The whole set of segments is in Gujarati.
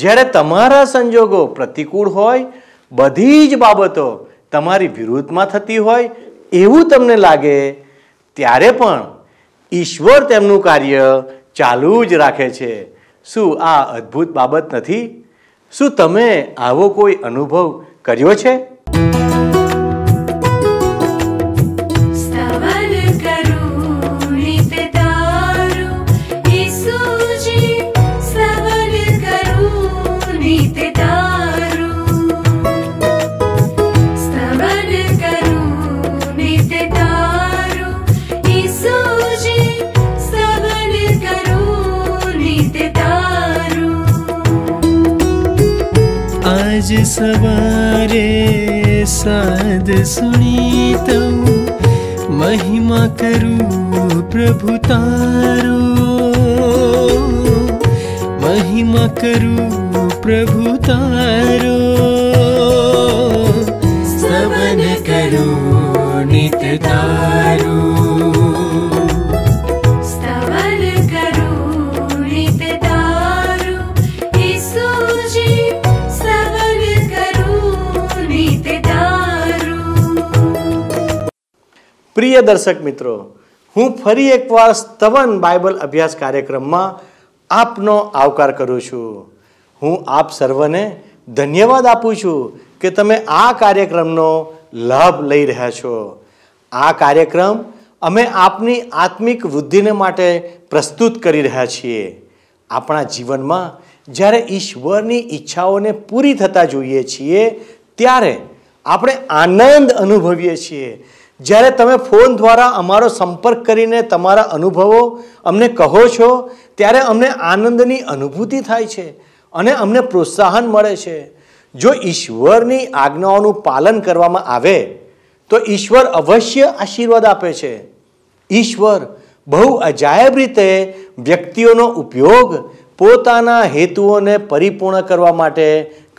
જ્યારે તમારા સંજોગો પ્રતિકૂળ હોય બધી જ બાબતો તમારી વિરુદ્ધમાં થતી હોય એવું તમને લાગે ત્યારે પણ ઈશ્વર તેમનું કાર્ય ચાલુ જ રાખે છે શું આ અદ્ભુત બાબત નથી શું તમે આવો કોઈ અનુભવ કર્યો છે सवारे साध सुनी महिमा करू प्रभु महिमा करू प्रभु तारो सवन करू नित तारू પ્રિય દર્શક મિત્રો હું ફરી એકવાર સ્તવન બાઇબલ અભ્યાસ કાર્યક્રમમાં આપનો આવકાર કરું છું હું આપ સર્વને ધન્યવાદ આપું છું કે તમે આ કાર્યક્રમનો લાભ લઈ રહ્યા છો આ કાર્યક્રમ અમે આપની આત્મિક વૃદ્ધિને માટે પ્રસ્તુત કરી રહ્યા છીએ આપણા જીવનમાં જ્યારે ઈશ્વરની ઈચ્છાઓને પૂરી થતાં જોઈએ છીએ ત્યારે આપણે આનંદ અનુભવીએ છીએ જ્યારે તમે ફોન દ્વારા અમારો સંપર્ક કરીને તમારા અનુભવો અમને કહો છો ત્યારે અમને આનંદની અનુભૂતિ થાય છે અને અમને પ્રોત્સાહન મળે છે જો ઈશ્વરની આજ્ઞાઓનું પાલન કરવામાં આવે તો ઈશ્વર અવશ્ય આશીર્વાદ આપે છે ઈશ્વર બહુ અજાયબ રીતે વ્યક્તિઓનો ઉપયોગ પોતાના હેતુઓને પરિપૂર્ણ કરવા માટે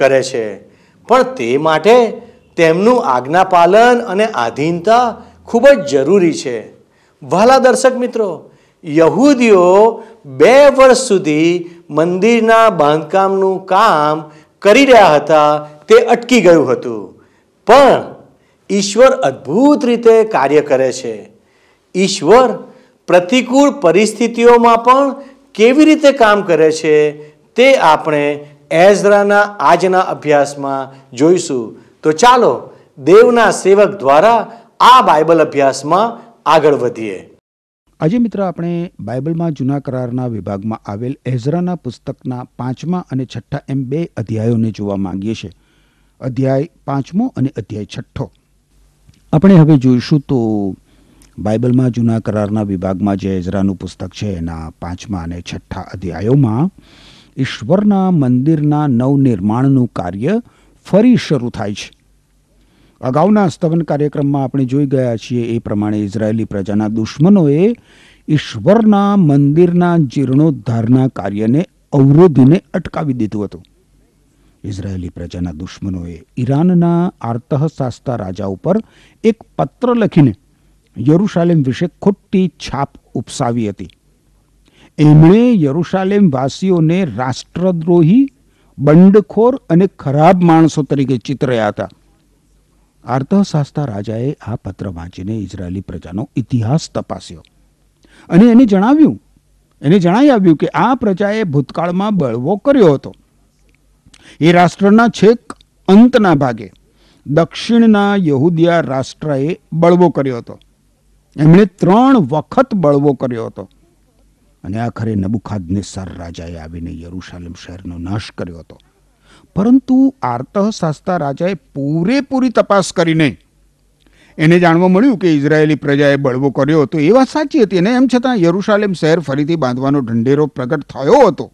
કરે છે પણ તે માટે તેમનું આજ્ઞાપાલન અને આધીનતા ખૂબ જ જરૂરી છે વહાલા દર્શક મિત્રો યહૂદીઓ બે વર્ષ સુધી મંદિરના બાંધકામનું કામ કરી રહ્યા હતા તે અટકી ગયું હતું પણ ઈશ્વર અદ્ભુત રીતે કાર્ય કરે છે ઈશ્વર પ્રતિકૂળ પરિસ્થિતિઓમાં પણ કેવી રીતે કામ કરે છે તે આપણે એઝરાના આજના અભ્યાસમાં જોઈશું તો ચાલો દેવના સેવક દ્વારા આ બાઇબલ અભ્યાસમાં આગળ વધીએ આજે મિત્ર આપણે બાઇબલમાં જૂના કરારના વિભાગમાં આવેલ એઝરાના પુસ્તકના પાંચમા અને છઠ્ઠા એમ બે અધ્યાયોને જોવા માંગીએ છીએ અધ્યાય પાંચમો અને અધ્યાય છઠ્ઠો આપણે હવે જોઈશું તો બાઇબલમાં જૂના કરારના વિભાગમાં જે એઝરાનું પુસ્તક છે એના પાંચમા અને છઠ્ઠા અધ્યાયોમાં ઈશ્વરના મંદિરના નવનિર્માણનું કાર્ય ફરી શરૂ થાય છે અગાઉના સ્તવન કાર્યક્રમમાં આપણે જોઈ ગયા છીએ એ પ્રમાણે ઇઝરાયેલી પ્રજાના દુશ્મનોએ ઈશ્વરના મંદિરના જીર્ણોદ્ધારના કાર્યને અવરોધીને અટકાવી દીધું હતું ઇઝરાયેલી પ્રજાના દુશ્મનોએ ઈરાનના આર્તઃશાસ્તા રાજા ઉપર એક પત્ર લખીને યરુશાલેમ વિશે ખોટી છાપ ઉપસાવી હતી એમણે યરુશાલેમ વાસીઓને રાષ્ટ્રદ્રોહી બંડખોર અને ખરાબ માણસો તરીકે ચિતર્યા હતા આર્તશાસ્તા રાજાએ આ પત્ર વાંચીને ઇઝરાયેલી પ્રજાનો ઇતિહાસ તપાસ્યો અને એને જણાવ્યું એને જણાવી આવ્યું કે આ પ્રજાએ ભૂતકાળમાં બળવો કર્યો હતો એ રાષ્ટ્રના છેક અંતના ભાગે દક્ષિણના યહૂદિયા રાષ્ટ્રએ બળવો કર્યો હતો એમણે ત્રણ વખત બળવો કર્યો હતો અને આખરે નબુખાદનેસર રાજાએ આવીને યરુશાલેમ શહેરનો નાશ કર્યો હતો પરંતુ આર્તઃ રાજાએ પૂરેપૂરી તપાસ કરીને એને જાણવા મળ્યું કે ઇઝરાયેલી પ્રજાએ બળવો કર્યો હતો એ વાત સાચી હતી અને એમ છતાં યરુશાલેમ શહેર ફરીથી બાંધવાનો ઢંઢેરો પ્રગટ થયો હતો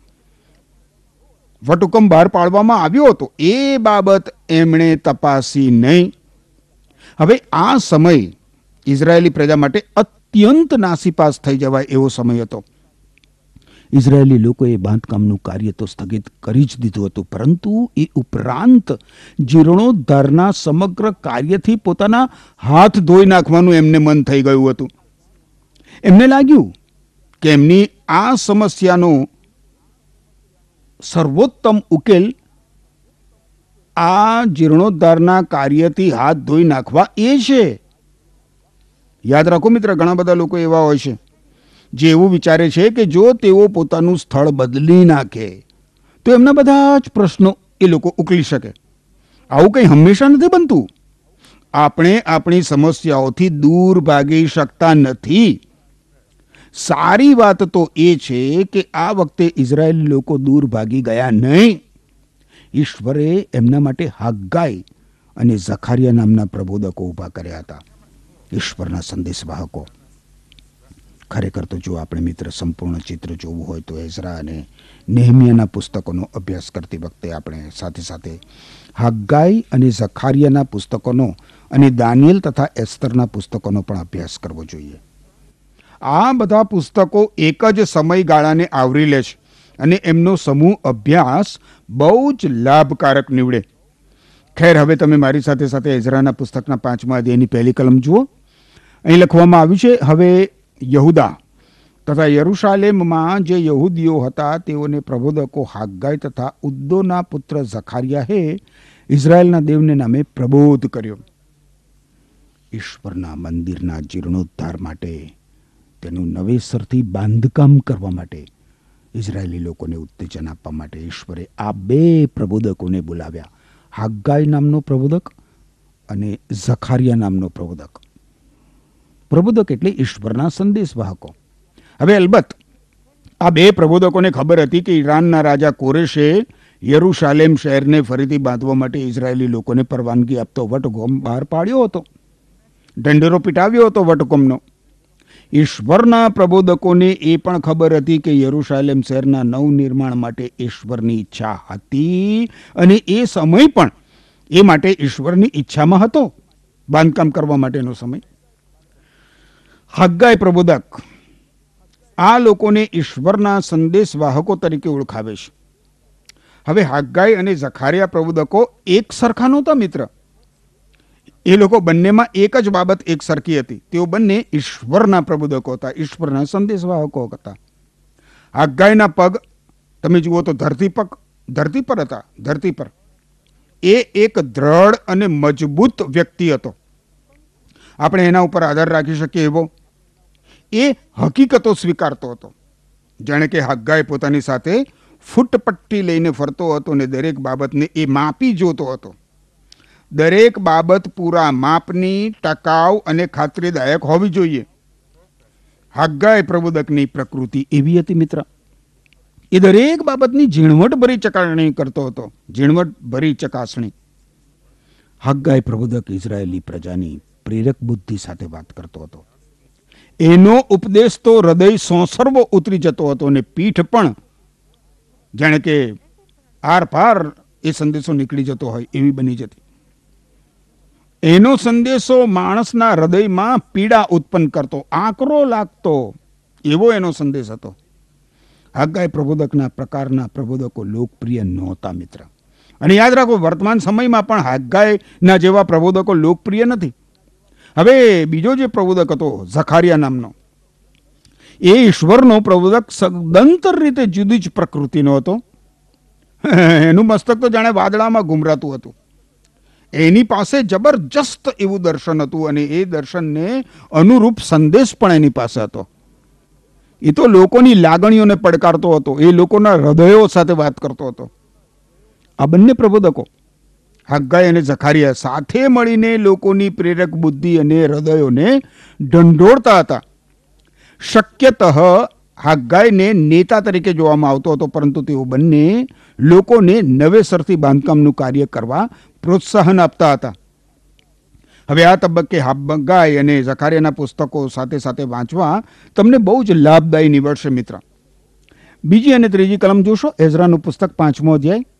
વટહુકમ બહાર પાડવામાં આવ્યો હતો એ બાબત એમણે તપાસી નહીં હવે આ સમય ઇઝરાયેલી પ્રજા માટે અત્યંત નાસીપાસ થઈ જવાય એવો સમય હતો ઇઝરાયેલી લોકોએ બાંધકામનું કાર્ય તો સ્થગિત કરી જ દીધું હતું પરંતુ એ ઉપરાંત જીર્ણોદ્ધારના સમગ્ર કાર્યથી પોતાના હાથ ધોઈ નાખવાનું એમને મન થઈ ગયું હતું એમને લાગ્યું કે એમની આ સમસ્યાનો સર્વોત્તમ ઉકેલ આ જીર્ણોદ્ધારના કાર્યથી હાથ ધોઈ નાખવા એ છે યાદ રાખો મિત્ર ઘણા બધા લોકો એવા હોય છે જે એવું વિચારે છે કે જો તેઓ પોતાનું સ્થળ બદલી નાખે તો એમના બધા જ પ્રશ્નો એ લોકો ઉકલી શકે આવું કંઈ હંમેશા નથી બનતું આપણે આપણી સમસ્યાઓથી દૂર ભાગી શકતા નથી સારી વાત તો એ છે કે આ વખતે ઇઝરાયેલી લોકો દૂર ભાગી ગયા નહીં ઈશ્વરે એમના માટે હાગાઈ અને ઝખારિયા નામના પ્રબોધકો ઊભા કર્યા હતા ઈશ્વરના સંદેશવાહકો ખરેખર તો જો આપણે મિત્ર સંપૂર્ણ ચિત્ર જોવું હોય તો એઝરા અને નેહમિયાના પુસ્તકોનો અભ્યાસ કરતી વખતે આપણે સાથે સાથે હાગાઈ અને ઝખારિયાના પુસ્તકોનો અને દાનિયેલ તથા એસ્તરના પુસ્તકોનો પણ અભ્યાસ કરવો જોઈએ આ બધા પુસ્તકો એક જ સમયગાળાને આવરી લે છે અને એમનો સમૂહ અભ્યાસ બહુ જ લાભકારક નીવડે ખેર હવે તમે મારી સાથે સાથે એઝરાના પુસ્તકના પાંચમા અધ્યાયની પહેલી કલમ જુઓ અહીં લખવામાં આવ્યું છે હવે યહુદા તથા યરુશાલેમમાં જે યહૂદીઓ હતા તેઓને પ્રબોધકો હાગાઈ તથા ઉદ્દોના પુત્ર ઝખારિયાએ ઇઝરાયલના દેવને નામે પ્રબોધ કર્યો ઈશ્વરના મંદિરના જીર્ણોદ્ધાર માટે તેનું નવેસરથી બાંધકામ કરવા માટે ઇઝરાયેલી લોકોને ઉત્તેજન આપવા માટે ઈશ્વરે આ બે પ્રબોધકોને બોલાવ્યા હાગાઈ નામનો પ્રબોધક અને ઝખારિયા નામનો પ્રબોધક પ્રબોધક એટલે ઈશ્વરના સંદેશવાહકો હવે અલબત્ત આ બે પ્રબોધકોને ખબર હતી કે ઈરાનના રાજા કોરેશે યરુશાલેમ શહેરને ફરીથી બાંધવા માટે ઇઝરાયેલી લોકોને પરવાનગી આપતો વટહુકમ બહાર પાડ્યો હતો ઢંઢેરો પીટાવ્યો હતો વટહુકમનો ઈશ્વરના પ્રબોધકોને એ પણ ખબર હતી કે યરુશાલેમ શહેરના નવનિર્માણ માટે ઈશ્વરની ઈચ્છા હતી અને એ સમય પણ એ માટે ઈશ્વરની ઈચ્છામાં હતો બાંધકામ કરવા માટેનો સમય હગ્ગાય પ્રબોધક આ લોકોને ઈશ્વરના સંદેશવાહકો તરીકે ઓળખાવે છે હવે હાગાઈ અને ઝખારિયા પ્રબોધકો એક સરખા નહોતા મિત્ર એ લોકો બંનેમાં એક જ બાબત એક સરખી હતી તેઓ બંને ઈશ્વરના પ્રબોધકો હતા ઈશ્વરના સંદેશવાહકો હતા હાગાઈના પગ તમે જુઓ તો ધરતી પગ ધરતી પર હતા ધરતી પર એ એક દ્રઢ અને મજબૂત વ્યક્તિ હતો આપણે એના ઉપર આધાર રાખી શકીએ એવો એ હકીકતો સ્વીકારતો હતો જાણે કે હગ્ગાએ પોતાની સાથે ફૂટપટ્ટી લઈને ફરતો હતો ને દરેક બાબતને એ માપી જોતો હતો દરેક બાબત પૂરા માપની ટકાઉ અને ખાતરીદાયક હોવી જોઈએ હગ્ગાએ પ્રબોધકની પ્રકૃતિ એવી હતી મિત્ર એ દરેક બાબતની ઝીણવટ ભરી ચકાસણી કરતો હતો ઝીણવટ ભરી ચકાસણી હગ્ગાય પ્રબોધક ઇઝરાયેલી પ્રજાની પ્રેરક બુદ્ધિ સાથે વાત કરતો હતો એનો ઉપદેશ તો હૃદય સંસર્વો ઉતરી જતો હતો અને પીઠ પણ જાણે કે આરપાર એ સંદેશો નીકળી જતો હોય એવી બની જતી એનો સંદેશો માણસના હૃદયમાં પીડા ઉત્પન્ન કરતો આંકરો લાગતો એવો એનો સંદેશ હતો હાગાય પ્રબોધકના પ્રકારના પ્રબોધકો લોકપ્રિય નહોતા મિત્ર અને યાદ રાખો વર્તમાન સમયમાં પણ હાગાયના જેવા પ્રબોધકો લોકપ્રિય નથી હવે બીજો જે પ્રબોધક હતો ઝખારિયા નામનો એ ઈશ્વરનો પ્રબોધક સદંતર રીતે જુદી જ પ્રકૃતિનો હતો એનું મસ્તક તો જાણે વાદળામાં ગુમરાતું હતું એની પાસે જબરજસ્ત એવું દર્શન હતું અને એ દર્શનને અનુરૂપ સંદેશ પણ એની પાસે હતો એ તો લોકોની લાગણીઓને પડકારતો હતો એ લોકોના હૃદયો સાથે વાત કરતો હતો આ બંને પ્રબોધકો હગ્ગાઈ અને ઝખારિયા સાથે મળીને લોકોની પ્રેરક બુદ્ધિ અને હૃદયોને ઢંઢોળતા હતા શક્યતઃ હાગાઈને નેતા તરીકે જોવામાં આવતો હતો પરંતુ તેઓ બંને લોકોને નવેસરથી બાંધકામનું કાર્ય કરવા પ્રોત્સાહન આપતા હતા હવે આ તબક્કે હાબ્ગાઈ અને ઝખારિયાના પુસ્તકો સાથે સાથે વાંચવા તમને બહુ જ લાભદાયી નીવડશે મિત્ર બીજી અને ત્રીજી કલમ જોશો એઝરાનું પુસ્તક પાંચમો અધ્યાય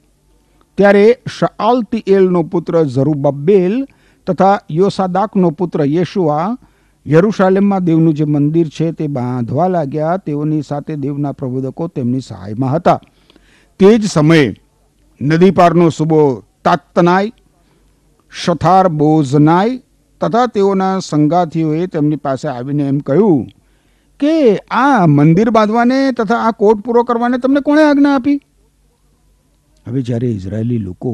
ત્યારે શઆલતીએલનો પુત્ર ઝરુબાબેલ તથા યોસાદાકનો પુત્ર યેશુઆ યરુશાલેમમાં દેવનું જે મંદિર છે તે બાંધવા લાગ્યા તેઓની સાથે દેવના પ્રબોધકો તેમની સહાયમાં હતા તે જ સમયે નદી પારનો સુબો તાત્તનાય શથાર બોઝનાય તથા તેઓના સંગાથીઓએ તેમની પાસે આવીને એમ કહ્યું કે આ મંદિર બાંધવાને તથા આ કોટ પૂરો કરવાને તમને કોણે આજ્ઞા આપી હવે જ્યારે ઇઝરાયેલી લોકો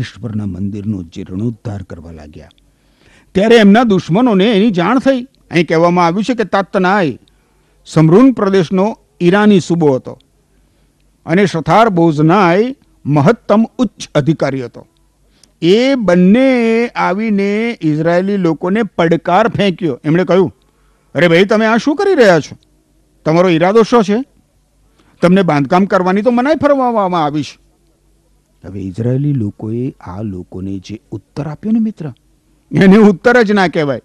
ઈશ્વરના મંદિરનો જીર્ણોદ્ધાર કરવા લાગ્યા ત્યારે એમના દુશ્મનોને એની જાણ થઈ અહીં કહેવામાં આવ્યું છે કે તાત્તનાય સમૃન પ્રદેશનો ઈરાની સૂબો હતો અને શથાર બોઝનાય મહત્તમ ઉચ્ચ અધિકારી હતો એ બંને આવીને ઇઝરાયેલી લોકોને પડકાર ફેંક્યો એમણે કહ્યું અરે ભાઈ તમે આ શું કરી રહ્યા છો તમારો ઈરાદો શું છે તમને બાંધકામ કરવાની તો મનાઈ ફરવામાં આવીશ હવે ઇઝરાયેલી લોકોએ આ લોકોને જે ઉત્તર આપ્યો ને મિત્ર એને ઉત્તર જ ના કહેવાય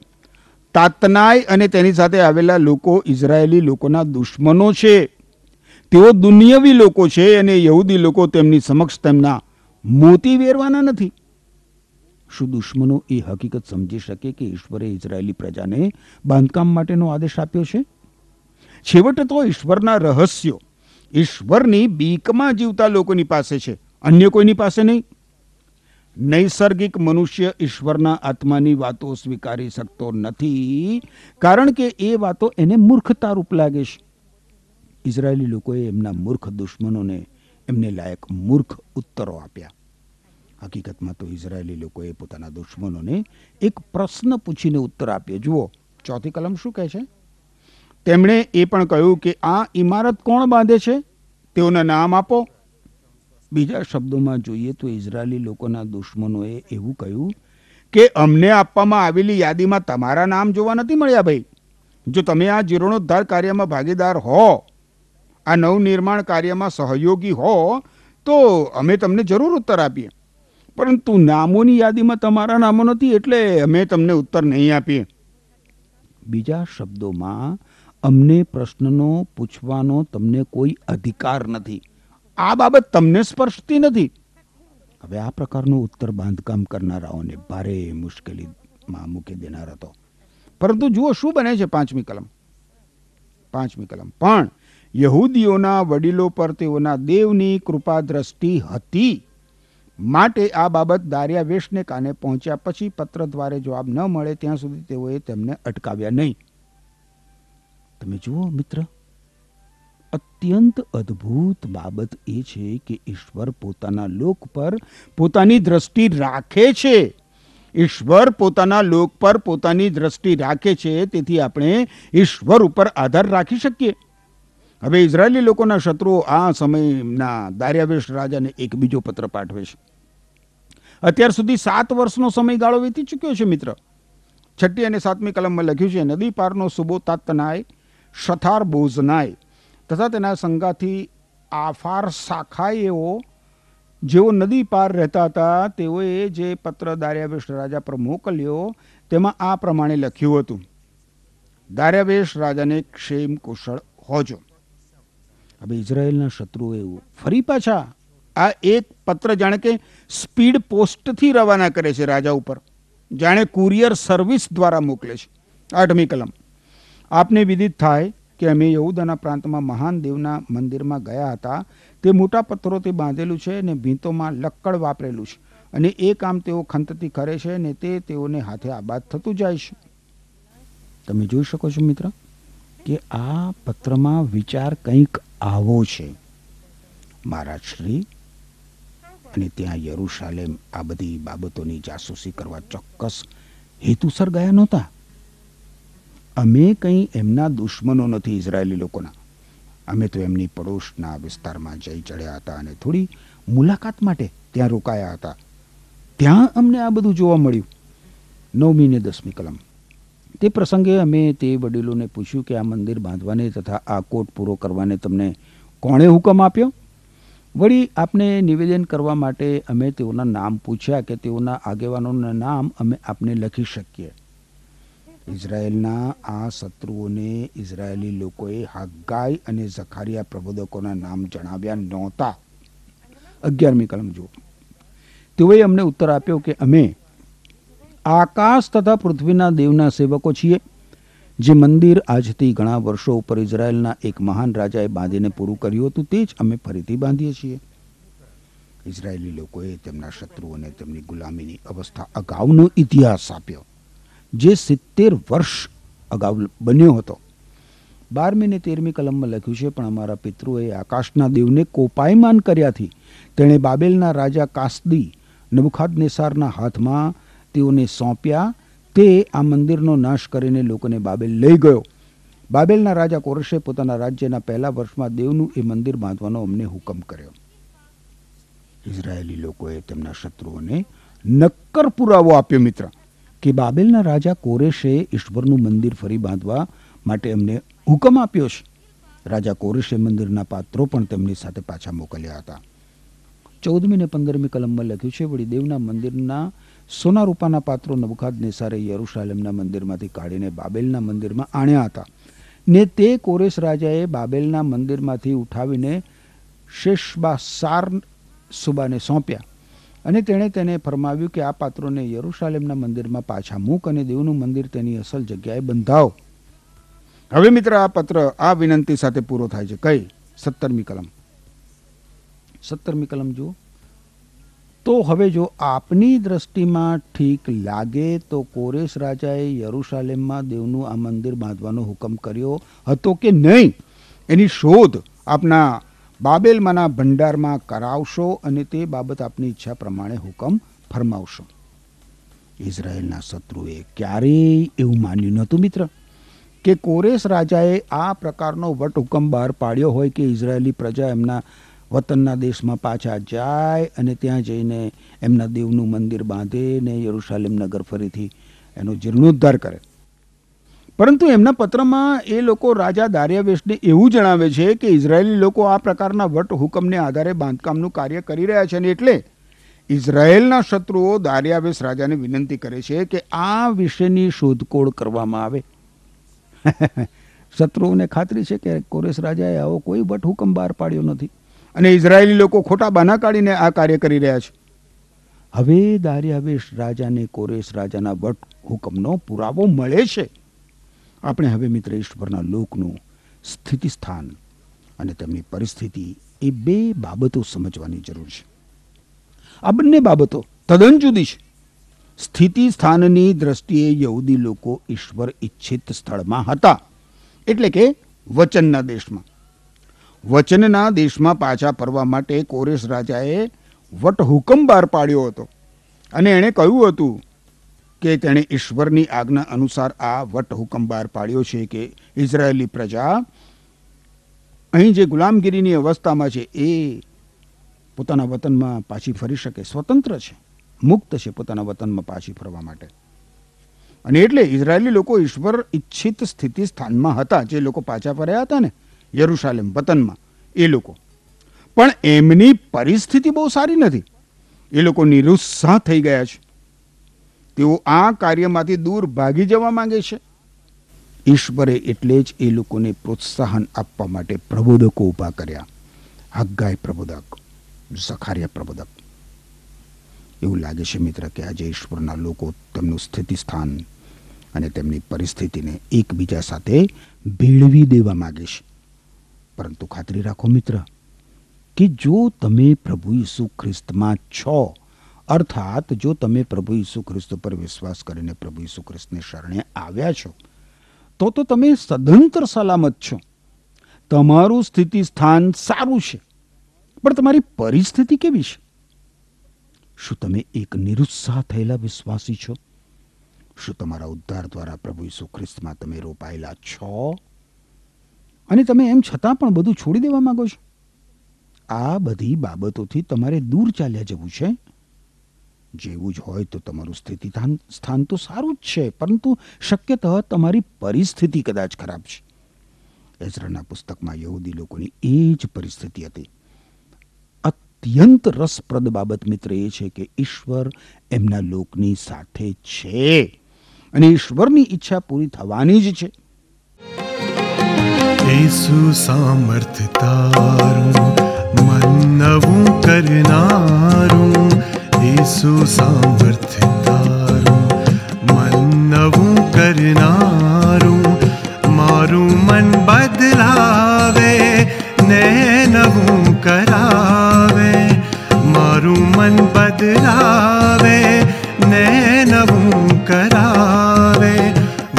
તાતનાય અને તેની સાથે આવેલા લોકો ઇઝરાયેલી લોકોના દુશ્મનો છે તેઓ દુનિયવી લોકો છે અને યહૂદી લોકો તેમની સમક્ષ તેમના મોતી વેરવાના નથી શું દુશ્મનો એ હકીકત સમજી શકે કે ઈશ્વરે ઇઝરાયેલી પ્રજાને બાંધકામ માટેનો આદેશ આપ્યો છે છેવટે તો ઈશ્વરના રહસ્યો ઈશ્વરની બીકમાં જીવતા લોકોની પાસે છે અન્ય કોઈની પાસે નહીં નૈસર્ગિક મનુષ્ય ઈશ્વરના આત્માની વાતો સ્વીકારી શકતો નથી કારણ કે એ વાતો એને મૂર્ખતા રૂપ લાગે છે ઇઝરાયેલી લોકોએ એમના મૂર્ખ દુશ્મનોને એમને લાયક મૂર્ખ ઉત્તરો આપ્યા હકીકતમાં તો ઇઝરાયેલી લોકોએ પોતાના દુશ્મનોને એક પ્રશ્ન પૂછીને ઉત્તર આપ્યો જુઓ ચોથી કલમ શું કહે છે તેમણે એ પણ કહ્યું કે આ ઇમારત કોણ બાંધે છે તેઓના નામ આપો બીજા શબ્દોમાં જોઈએ તો ઇઝરાયેલી લોકોના દુશ્મનોએ એવું કહ્યું કે અમને આપવામાં આવેલી યાદીમાં તમારા નામ જોવા નથી મળ્યા ભાઈ જો તમે આ જીર્ણોદ્ધાર કાર્યમાં ભાગીદાર હો આ નવનિર્માણ કાર્યમાં સહયોગી હો તો અમે તમને જરૂર ઉત્તર આપીએ પરંતુ નામોની યાદીમાં તમારા નામો નથી એટલે અમે તમને ઉત્તર નહીં આપીએ બીજા શબ્દોમાં અમને પ્રશ્નનો પૂછવાનો તમને કોઈ અધિકાર નથી આ બાબત તમને સ્પર્શતી નથી હવે આ પ્રકારનો ઉત્તર બાંધકામ કરનારાઓને ભારે મુશ્કેલીમાં મૂકી દેનાર હતો પરંતુ જુઓ શું બને છે પાંચમી કલમ પાંચમી કલમ પણ યહૂદીઓના વડીલો પર તેઓના દેવની કૃપા દ્રષ્ટિ હતી માટે આ બાબત દારિયા વેશને કાને પહોંચ્યા પછી પત્ર દ્વારે જવાબ ન મળે ત્યાં સુધી તેઓએ તેમને અટકાવ્યા નહીં તમે જુઓ મિત્ર અત્યંત અદ્ભુત બાબત એ છે કે ઈશ્વર પોતાના લોક પર પોતાની દ્રષ્ટિ રાખે છે ઈશ્વર પોતાના લોક પર પોતાની દ્રષ્ટિ રાખે છે તેથી આપણે ઈશ્વર ઉપર આધાર રાખી શકીએ હવે ઇઝરાયેલી લોકોના શત્રુઓ આ સમયના દાર્યાવેશ રાજાને એક બીજો પત્ર પાઠવે છે અત્યાર સુધી સાત વર્ષનો સમયગાળો વીતી ચૂક્યો છે મિત્ર છઠ્ઠી અને સાતમી કલમમાં લખ્યું છે નદી પારનો સુબો તાતનાય સથાર બોઝનાય તથા તેના સંગાથી આફાર શાખાએઓ જેઓ નદી પાર રહેતા હતા તેઓએ જે પત્ર દારિયાવેશ રાજા પર મોકલ્યો તેમાં આ પ્રમાણે લખ્યું હતું દાર્યાવેશ રાજાને ક્ષેમ કુશળ હોજો હવે ઇઝરાયેલના શત્રુઓ એવું ફરી પાછા આ એક પત્ર જાણે કે સ્પીડ પોસ્ટથી રવાના કરે છે રાજા ઉપર જાણે કુરિયર સર્વિસ દ્વારા મોકલે છે આઠમી કલમ આપને વિદિત થાય કે અમે યહુદાના પ્રાંતમાં મહાન દેવના મંદિરમાં ગયા હતા તે મોટા પથ્થરોથી બાંધેલું છે અને ભીંતોમાં લક્કડ વાપરેલું છે અને એ કામ તેઓ ખંતથી કરે છે અને તે તેઓને હાથે આબાદ થતું જાય છે તમે જોઈ શકો છો મિત્ર કે આ પત્રમાં વિચાર કંઈક આવો છે મારા શ્રી અને ત્યાં યરુશાલેમ આ બધી બાબતોની જાસૂસી કરવા ચોક્કસ હેતુસર ગયા નહોતા અમે કંઈ એમના દુશ્મનો નથી ઇઝરાયેલી લોકોના અમે તો એમની પડોશના વિસ્તારમાં જઈ ચડ્યા હતા અને થોડી મુલાકાત માટે ત્યાં રોકાયા હતા ત્યાં અમને આ બધું જોવા મળ્યું નવમી ને દસમી કલમ તે પ્રસંગે અમે તે વડીલોને પૂછ્યું કે આ મંદિર બાંધવાને તથા આ કોટ પૂરો કરવાને તમને કોણે હુકમ આપ્યો વળી આપને નિવેદન કરવા માટે અમે તેઓના નામ પૂછ્યા કે તેઓના આગેવાનોના નામ અમે આપને લખી શકીએ ઇઝરાયેલના આ શત્રુઓને ઇઝરાયેલી લોકોએ હાગાઈ અને ઝખારિયા પ્રબોધકોના નામ જણાવ્યા નહોતા અગિયારમી કલમ જુઓ તેઓએ અમને ઉત્તર આપ્યો કે અમે આકાશ તથા પૃથ્વીના દેવના સેવકો છીએ જે મંદિર આજથી ઘણા વર્ષો ઉપર ઇઝરાયેલના એક મહાન રાજાએ બાંધીને પૂરું કર્યું હતું તે જ અમે ફરીથી બાંધીએ છીએ ઇઝરાયેલી લોકોએ તેમના શત્રુઓને તેમની ગુલામીની અવસ્થા અગાઉનો ઇતિહાસ આપ્યો જે સિત્તેર વર્ષ અગાઉ બન્યો હતો બારમી ને તેરમી કલમમાં લખ્યું છે પણ અમારા પિતૃએ આકાશના દેવને કોપાયમાન કર્યાથી તેણે બાબેલના રાજા કાસદી નબુખાદનેસારના હાથમાં તેઓને સોંપ્યા તે આ મંદિરનો નાશ કરીને લોકોને બાબેલ લઈ ગયો બાબેલના રાજા કોરશે પોતાના રાજ્યના પહેલા વર્ષમાં દેવનું એ મંદિર બાંધવાનો અમને હુકમ કર્યો ઇઝરાયેલી લોકોએ તેમના શત્રુઓને નક્કર પુરાવો આપ્યો મિત્ર કે બાબેલના રાજા કોરેશે ઈશ્વરનું મંદિર ફરી બાંધવા માટે એમને હુકમ આપ્યો છે રાજા કોરેશે મંદિરના પાત્રો પણ તેમની સાથે પાછા મોકલ્યા હતા ચૌદમી ને પંદરમી કલમમાં લખ્યું છે વળી દેવના મંદિરના સોના રૂપાના પાત્રો નબુખાદ નેસારે યરુશાલેમના મંદિરમાંથી કાઢીને બાબેલના મંદિરમાં આણ્યા હતા ને તે કોરેશ રાજાએ બાબેલના મંદિરમાંથી ઉઠાવીને શેષબા સાર સુબાને સોંપ્યા અને તેણે તેને ફરમાવ્યું કે આ પાત્રોને યરુશાલેમના મંદિરમાં પાછા મૂક અને દેવનું મંદિર તેની અસલ જગ્યાએ બંધાવો હવે મિત્ર આ પત્ર આ વિનંતી સાથે પૂરો થાય છે કઈ સત્તરમી કલમ સત્તરમી કલમ જુઓ તો હવે જો આપની દ્રષ્ટિમાં ઠીક લાગે તો કોરેશ રાજાએ યરુશાલેમમાં દેવનું આ મંદિર બાંધવાનો હુકમ કર્યો હતો કે નહીં એની શોધ આપના બાબેલમાંના ભંડારમાં કરાવશો અને તે બાબત આપની ઈચ્છા પ્રમાણે હુકમ ફરમાવશો ઇઝરાયેલના શત્રુએ ક્યારેય એવું માન્યું નહોતું મિત્ર કે કોરેશ રાજાએ આ પ્રકારનો વટહુકમ બહાર પાડ્યો હોય કે ઇઝરાયેલી પ્રજા એમના વતનના દેશમાં પાછા જાય અને ત્યાં જઈને એમના દેવનું મંદિર બાંધે ને યરુશાલેમ નગર ફરીથી એનો જીર્ણોદ્ધાર કરે પરંતુ એમના પત્રમાં એ લોકો રાજા દારિયાવેશને એવું જણાવે છે કે ઇઝરાયેલી લોકો આ પ્રકારના વટ હુકમને આધારે બાંધકામનું કાર્ય કરી રહ્યા છે અને એટલે ઇઝરાયેલના શત્રુઓ દારિયાવેશ રાજાને વિનંતી કરે છે કે આ વિશેની શોધખોળ કરવામાં આવે શત્રુઓને ખાતરી છે કે કોરેશ રાજાએ આવો કોઈ વટ હુકમ બહાર પાડ્યો નથી અને ઇઝરાયેલી લોકો ખોટા બાના કાઢીને આ કાર્ય કરી રહ્યા છે હવે દારિયાવેશ રાજાને કોરેશ રાજાના વટ હુકમનો પુરાવો મળે છે આપણે હવે મિત્ર ઈશ્વરના લોકનું સ્થિતિસ્થાન અને તેમની પરિસ્થિતિ એ બે બાબતો સમજવાની જરૂર છે આ બંને બાબતો તદ્દન જુદી છે સ્થિતિ સ્થાનની દ્રષ્ટિએ યહૂદી લોકો ઈશ્વર ઈચ્છિત સ્થળમાં હતા એટલે કે વચનના દેશમાં વચનના દેશમાં પાછા ફરવા માટે કોરેશ રાજાએ વટહુકમ બહાર પાડ્યો હતો અને એણે કહ્યું હતું કે તેણે ઈશ્વરની આજ્ઞા અનુસાર આ વટ હુકમ બહાર પાડ્યો છે કે ઇઝરાયેલી પ્રજા અહીં જે ગુલામગીરીની અવસ્થામાં છે એ પોતાના વતનમાં પાછી ફરી શકે સ્વતંત્ર છે મુક્ત છે પોતાના વતનમાં પાછી ફરવા માટે અને એટલે ઇઝરાયેલી લોકો ઈશ્વર ઈચ્છિત સ્થિતિ સ્થાનમાં હતા જે લોકો પાછા ફર્યા હતા ને યરુશાલેમ વતનમાં એ લોકો પણ એમની પરિસ્થિતિ બહુ સારી નથી એ લોકો નિરુત્સાહ થઈ ગયા છે તેઓ આ કાર્યમાંથી દૂર ભાગી જવા માંગે છે ઈશ્વરે એટલે જ એ લોકોને પ્રોત્સાહન આપવા માટે પ્રબોધકો ઊભા કર્યા હગ્ગાય પ્રબોધક ઝખારિયા પ્રબોધક એવું લાગે છે મિત્ર કે આજે ઈશ્વરના લોકો તેમનું સ્થિતિ સ્થાન અને તેમની પરિસ્થિતિને એકબીજા સાથે ભેળવી દેવા માગે છે પરંતુ ખાતરી રાખો મિત્ર કે જો તમે પ્રભુ ઈસુ ખ્રિસ્તમાં છો અર્થાત જો તમે પ્રભુ ઈસુ ખ્રિસ્ત પર વિશ્વાસ કરીને પ્રભુ ઈસુ ખ્રિસ્તની શરણે આવ્યા છો તો તો તમે સદંતર સલામત છો તમારું સ્થિતિ સ્થાન સારું છે પણ તમારી પરિસ્થિતિ કેવી છે શું તમે એક નિરુત્સાહ થયેલા વિશ્વાસી છો શું તમારા ઉદ્ધાર દ્વારા પ્રભુ ઈસુ ખ્રિસ્તમાં તમે રોપાયેલા છો અને તમે એમ છતાં પણ બધું છોડી દેવા માંગો છો આ બધી બાબતોથી તમારે દૂર ચાલ્યા જવું છે જેવું જ હોય તો તમારું સ્થિતિ સ્થાન તો સારું જ છે પરંતુ શક્યતઃ તમારી પરિસ્થિતિ કદાચ ખરાબ છે એઝરાના પુસ્તકમાં યહૂદી લોકોની એ જ પરિસ્થિતિ હતી અત્યંત રસપ્રદ બાબત મિત્ર એ છે કે ઈશ્વર એમના લોકની સાથે છે અને ઈશ્વરની ઈચ્છા પૂરી થવાની જ છે యేసు సామర్థ్య తారు మన్నవు కరినారు యేసు સામર્થ્યતારું મન નવું કરનારું મારું મન બદલાવે ને નવું કરાવે મારું મન બદલાવે ને નવું કરાવે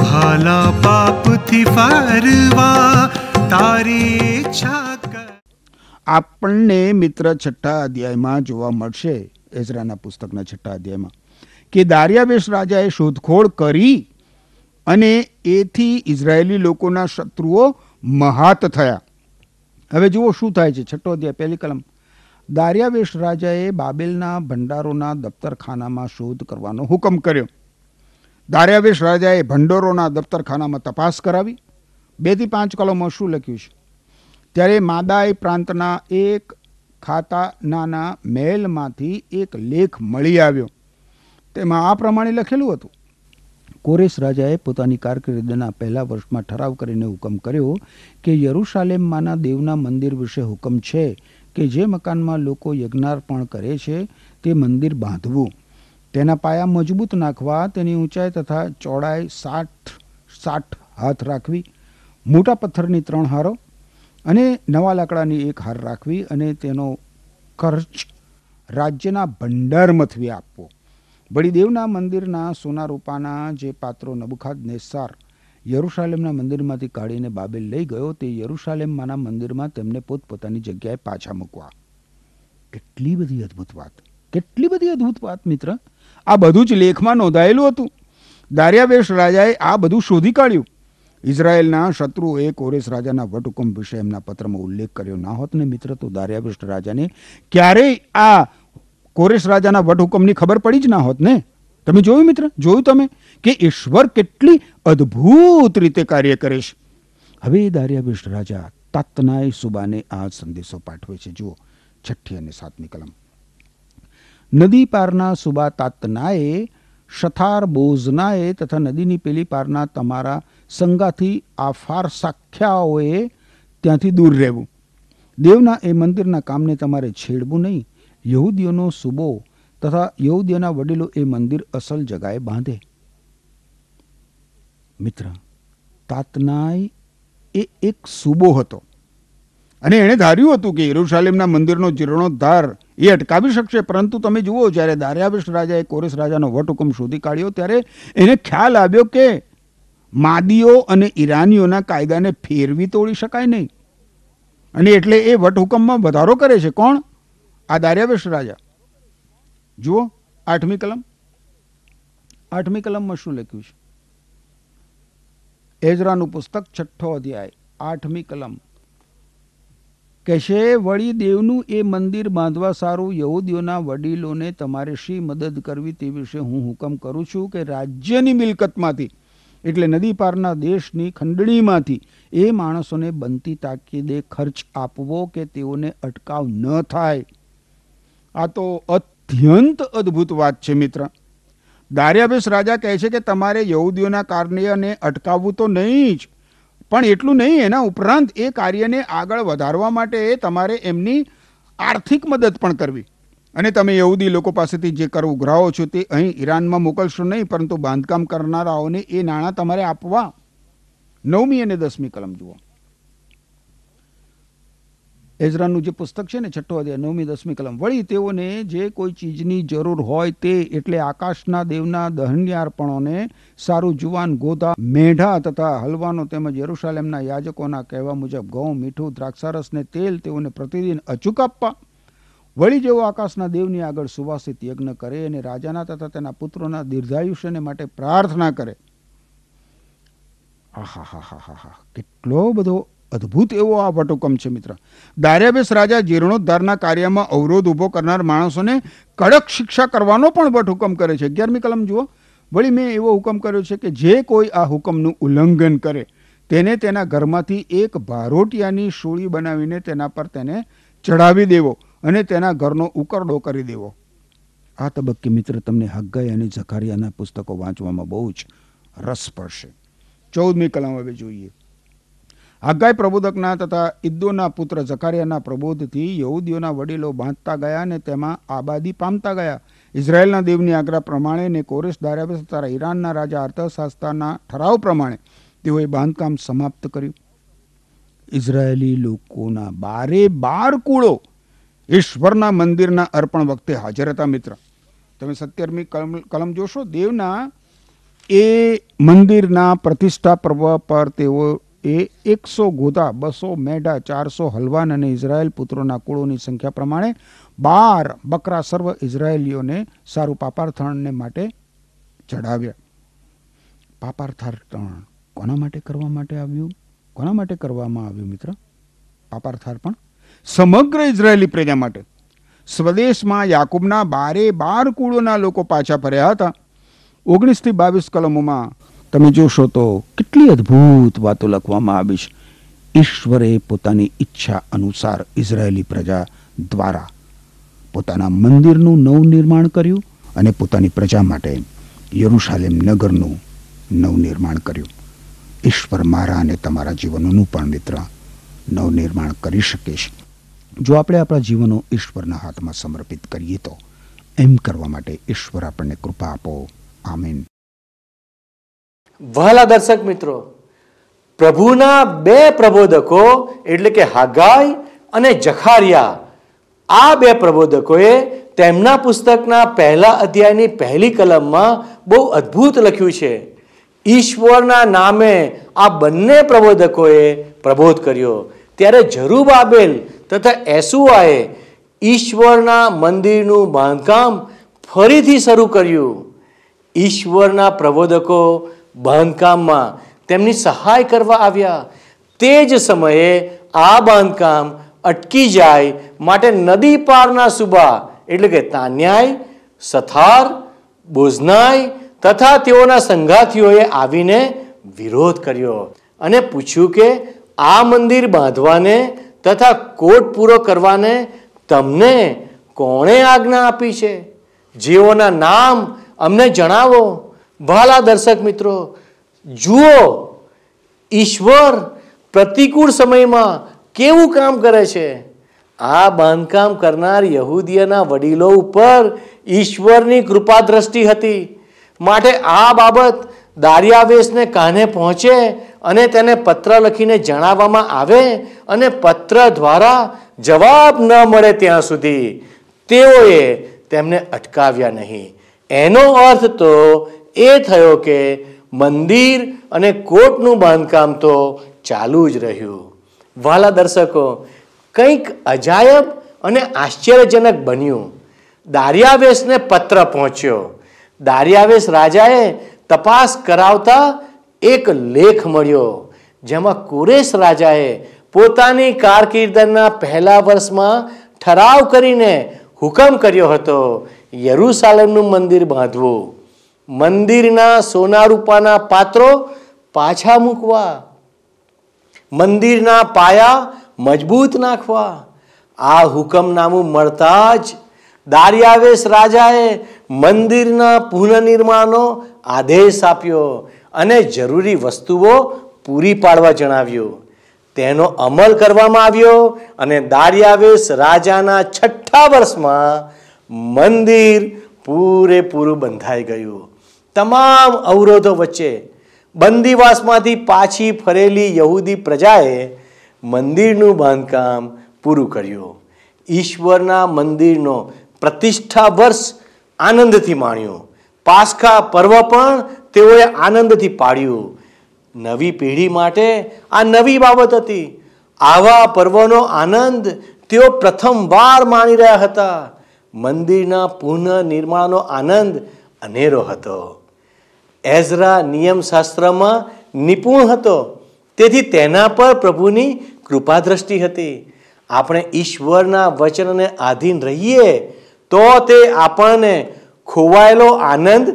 ભાલા પાપથી ફરવા તારી ઈચ્છા આપણને મિત્ર છઠ્ઠા અધ્યાયમાં જોવા મળશે એઝરાના પુસ્તકના છઠ્ઠા અધ્યાયમાં કે દારિયાવેશ રાજાએ શોધખોળ કરી અને એથી ઇઝરાયેલી લોકોના શત્રુઓ મહાત થયા હવે જુઓ શું થાય છે છઠ્ઠો અધ્યાય પહેલી કલમ દારિયાવેશ રાજાએ બાબેલના ભંડારોના દફતરખાનામાં શોધ કરવાનો હુકમ કર્યો દારિયાવેશ રાજાએ ભંડોરોના દફતરખાનામાં તપાસ કરાવી બેથી પાંચ કલમમાં શું લખ્યું છે ત્યારે માદાઈ પ્રાંતના એક ખાતાના મેલમાંથી એક લેખ મળી આવ્યો તેમાં આ પ્રમાણે લખેલું હતું કોરેશ રાજાએ પોતાની કારકિર્દીના પહેલા વર્ષમાં ઠરાવ કરીને હુકમ કર્યો કે યરુશાલેમમાંના દેવના મંદિર વિશે હુકમ છે કે જે મકાનમાં લોકો યજ્ઞાર્પણ કરે છે તે મંદિર બાંધવું તેના પાયા મજબૂત નાખવા તેની ઊંચાઈ તથા ચોડાઈ સાઠ સાઠ હાથ રાખવી મોટા પથ્થરની ત્રણ હારો અને નવા લાકડાની એક હાર રાખવી અને તેનો ખર્ચ રાજ્યના ભંડારમાંથી આપવો બળીદેવના મંદિરના સોના રૂપાના જે પાત્રો નબુખાદ નેસાર યરુશાલેમના મંદિરમાંથી કાઢીને બાબેલ લઈ ગયો તે યરુશાલેમમાંના મંદિરમાં તેમને પોતપોતાની જગ્યાએ પાછા મૂકવા કેટલી બધી અદ્ભુત વાત કેટલી બધી અદ્ભુત વાત મિત્ર આ બધું જ લેખમાં નોંધાયેલું હતું દારિયાવેશ રાજાએ આ બધું શોધી કાઢ્યું ઇઝરાયેલના શત્રુઓએ કોરેસ રાજાના વટહુકમ વિશે એમના પત્રમાં ઉલ્લેખ કર્યો ના હોત ને મિત્ર તો દાર્યાવિષ્ટ રાજાને ક્યારેય આ કોરેસ રાજાના વટહુકમની ખબર પડી જ ના હોત ને તમે જોયું મિત્ર જોયું તમે કે ઈશ્વર કેટલી અદ્ભુત રીતે કાર્ય કરે છે હવે દાર્યાવિષ્ટ રાજા તાતનાય સુબાને આ સંદેશો પાઠવે છે જુઓ છઠ્ઠી અને સાતમી કલમ નદી પારના સુબા તાતનાએ શથાર બોઝનાએ તથા નદીની પેલી પારના તમારા સંગાથી આ ફાર સાખ્યાઓએ ત્યાંથી દૂર રહેવું દેવના એ મંદિરના કામને તમારે છેડવું નહીં યહૂદીઓનો સુબો તથા યહૂદીઓના વડીલો એ મંદિર અસલ જગાએ બાંધે મિત્ર તાતનાય એ એક સુબો હતો અને એણે ધાર્યું હતું કે યરૂશાલેમના મંદિરનો જીર્ણોદ્ધાર એ અટકાવી શકશે પરંતુ તમે જુઓ જ્યારે દારિયાવિશ રાજાએ કોરેશ રાજાનો વટહુકમ શોધી કાઢ્યો ત્યારે એને ખ્યાલ આવ્યો કે માદીઓ અને ઈરાનીઓના કાયદાને ફેરવી તોડી શકાય નહીં અને એટલે એ વટહુકમમાં વધારો કરે છે કોણ આ દારિયાવેશ રાજા જુઓ આઠમી કલમ આઠમી કલમમાં શું લખ્યું છે એજરાનું પુસ્તક છઠ્ઠો અધ્યાય આઠમી કલમ કહેશે વળી દેવનું એ મંદિર બાંધવા સારું યહૂદીઓના વડીલોને તમારે શી મદદ કરવી તે વિશે હું હુકમ કરું છું કે રાજ્યની મિલકતમાંથી એટલે નદી પારના દેશની ખંડણીમાંથી એ માણસોને બનતી તાકીદે ખર્ચ આપવો કે તેઓને અટકાવ ન થાય આ તો અત્યંત અદ્ભુત વાત છે મિત્ર દારિયાભેશ રાજા કહે છે કે તમારે યહૂદીઓના કારણે અને અટકાવવું તો નહીં જ પણ એટલું નહીં એના ઉપરાંત એ કાર્યને આગળ વધારવા માટે તમારે એમની આર્થિક મદદ પણ કરવી અને તમે યહૂદી લોકો પાસેથી જે કર ઉઘરાવો છો તે અહીં ઈરાનમાં મોકલશો નહીં પરંતુ બાંધકામ કરનારાઓને એ નાણાં તમારે આપવા નવમી અને દસમી કલમ જુઓ એઝરાનું જે પુસ્તક છે ને છઠ્ઠો અધ્યાય નવમી દસમી કલમ વળી તેઓને જે કોઈ ચીજની જરૂર હોય તે એટલે આકાશના દેવના દહન્યાર્પણોને સારું જુવાન ગોધા મેઢા તથા હલવાનો તેમજ યરુશાલેમના યાજકોના કહેવા મુજબ ઘઉં મીઠું દ્રાક્ષારસ ને તેલ તેઓને પ્રતિદિન અચૂક આપવા વળી જેઓ આકાશના દેવની આગળ સુવાસિત યજ્ઞ કરે અને રાજાના તથા તેના પુત્રોના દીર્ઘાયુષ્યને માટે પ્રાર્થના કરે આહા હા હા હા હા કેટલો બધો અદ્ભુત એવો આ વટહુકમ છે મિત્ર દાર્યાબેસ રાજા જીર્ણોદ્ધારના કાર્યમાં અવરોધ ઊભો કરનાર માણસોને કડક શિક્ષા કરવાનો પણ વટહુકમ કરે છે અગિયારમી કલમ જુઓ વળી મેં એવો હુકમ કર્યો છે કે જે કોઈ આ હુકમનું ઉલ્લંઘન કરે તેને તેના ઘરમાંથી એક ભારોટિયાની સોળી બનાવીને તેના પર તેને ચડાવી દેવો અને તેના ઘરનો ઉકરડો કરી દેવો આ તબક્કે મિત્ર તમને હગ્ગાઈ અને ઝકારિયાના પુસ્તકો વાંચવામાં બહુ જ રસ પડશે ચૌદમી કલમ હવે જોઈએ આગાઈ પ્રબોધકના તથા ઈદ્દોના પુત્ર ઝકારિયાના પ્રબોધથી યહૂદીઓના વડીલો બાંધતા ગયા અને તેમાં આબાદી પામતા ગયા ઇઝરાયેલના દેવની આજ્ઞા પ્રમાણે ને કોરેશ દારાબેસ તથા ઈરાનના રાજા અર્થશાસ્ત્રના ઠરાવ પ્રમાણે તેઓએ બાંધકામ સમાપ્ત કર્યું ઇઝરાયેલી લોકોના બારે બાર કુળો ઈશ્વરના મંદિરના અર્પણ વખતે હાજર હતા મિત્ર તમે સત્તરમી કલમ કલમ જોશો દેવના એ મંદિરના પ્રતિષ્ઠા પર્વ પર તેઓ એ એકસો ગોધા બસો મેઢા ચારસો હલવાન અને ઇઝરાયેલ પુત્રોના કુળોની સંખ્યા પ્રમાણે બાર બકરા સર્વ ઇઝરાયેલીઓને સારું પાપારથણને માટે ચડાવ્યા પાપાર્થાર્થણ કોના માટે કરવા માટે આવ્યું કોના માટે કરવામાં આવ્યું મિત્ર પાપાર્થાર્પણ સમગ્ર ઇઝરાયેલી પ્રજા માટે સ્વદેશમાં યાકુબના બારે બાર કુળોના લોકો પાછા ફર્યા હતા ઓગણીસથી બાવીસ કલમોમાં તમે જોશો તો કેટલી અદ્ભુત વાતો લખવામાં આવી છે ઈશ્વરે પોતાની ઈચ્છા અનુસાર ઇઝરાયેલી પ્રજા દ્વારા પોતાના મંદિરનું નવનિર્માણ કર્યું અને પોતાની પ્રજા માટે યરુશાલેમ નગરનું નવનિર્માણ કર્યું ઈશ્વર મારા અને તમારા જીવનોનું પણ મિત્ર નવનિર્માણ કરી શકે છે જો આપણે આપણા જીવનો ઈશ્વરના હાથમાં સમર્પિત કરીએ તો એમ કરવા માટે ઈશ્વર આપણને કૃપા આપો આમીન વહાલા દર્શક મિત્રો પ્રભુના બે પ્રબોધકો એટલે કે હાગાઈ અને જખારિયા આ બે પ્રબોધકોએ તેમના પુસ્તકના પહેલા અધ્યાયની પહેલી કલમમાં બહુ અદ્ભુત લખ્યું છે ઈશ્વરના નામે આ બંને પ્રબોધકોએ પ્રબોધ કર્યો ત્યારે જરૂબાબેલ તથા એસુઆએ ઈશ્વરના મંદિરનું બાંધકામ ફરીથી શરૂ કર્યું ઈશ્વરના પ્રબોધકો બાંધકામમાં તેમની સહાય કરવા આવ્યા તે જ સમયે આ બાંધકામ અટકી જાય માટે નદી પારના સુબા એટલે કે તાન્યાય સથાર બોઝનાય તથા તેઓના સંગાથીઓએ આવીને વિરોધ કર્યો અને પૂછ્યું કે આ મંદિર બાંધવાને તથા કોટ પૂરો કરવાને તમને કોણે આજ્ઞા આપી છે જેઓના નામ અમને જણાવો વાલા દર્શક મિત્રો જુઓ ઈશ્વર પ્રતિકૂળ સમયમાં કેવું કામ કરે છે આ બાંધકામ કરનાર યહૂદીઓના વડીલો ઉપર ઈશ્વરની કૃપા દ્રષ્ટિ હતી માટે આ બાબત દારિયાવેશને કાને પહોંચે અને તેને પત્ર લખીને જણાવવામાં આવે અને પત્ર દ્વારા જવાબ ન મળે ત્યાં સુધી તેઓએ તેમને અટકાવ્યા નહીં એનો અર્થ તો એ થયો કે મંદિર અને કોર્ટનું બાંધકામ તો ચાલુ જ રહ્યું વાલા દર્શકો કંઈક અજાયબ અને આશ્ચર્યજનક બન્યું દારિયાવેશને પત્ર પહોંચ્યો દારિયાવેશ રાજાએ તપાસ કરાવતા એક લેખ મળ્યો જેમાં કુરેશ રાજાએ પોતાની કારકિર્દીના પહેલા વર્ષમાં ઠરાવ કરીને હુકમ કર્યો હતો યરૂસાલેમનું મંદિર બાંધવું મંદિરના સોના રૂપાના પાત્રો પાછા મૂકવા મંદિરના પાયા મજબૂત નાખવા આ હુકમનામું મળતા જ દારિયાવેશ રાજાએ મંદિરના પુનઃનિર્માણનો આદેશ આપ્યો અને જરૂરી વસ્તુઓ પૂરી પાડવા જણાવ્યું તેનો અમલ કરવામાં આવ્યો અને દારિયાવેશ રાજાના છઠ્ઠા વર્ષમાં મંદિર પૂરેપૂરું બંધાઈ ગયું તમામ અવરોધો વચ્ચે બંદીવાસમાંથી પાછી ફરેલી યહૂદી પ્રજાએ મંદિરનું બાંધકામ પૂરું કર્યું ઈશ્વરના મંદિરનો પ્રતિષ્ઠા વર્ષ આનંદથી માણ્યો પાસખા પર્વ પણ તેઓએ આનંદથી પાડ્યું નવી પેઢી માટે આ નવી બાબત હતી આવા પર્વનો આનંદ તેઓ પ્રથમવાર માણી રહ્યા હતા મંદિરના પુનઃનિર્માણનો આનંદ અનેરો હતો એઝરા નિયમશાસ્ત્રમાં નિપુણ હતો તેથી તેના પર પ્રભુની કૃપા દ્રષ્ટિ હતી આપણે ઈશ્વરના વચનને આધીન રહીએ તો તે આપણને ખોવાયેલો આનંદ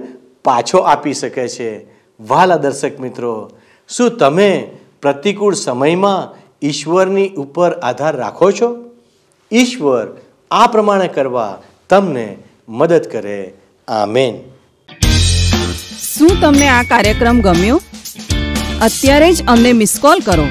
પાછો આપી શકે છે વાલા દર્શક મિત્રો શું તમે પ્રતિકૂળ સમયમાં ઈશ્વરની ઉપર આધાર રાખો છો ઈશ્વર આ પ્રમાણે કરવા તમને મદદ કરે આ મેન શું તમને આ કાર્યક્રમ ગમ્યો અત્યારે જ અમને મિસ કોલ કરો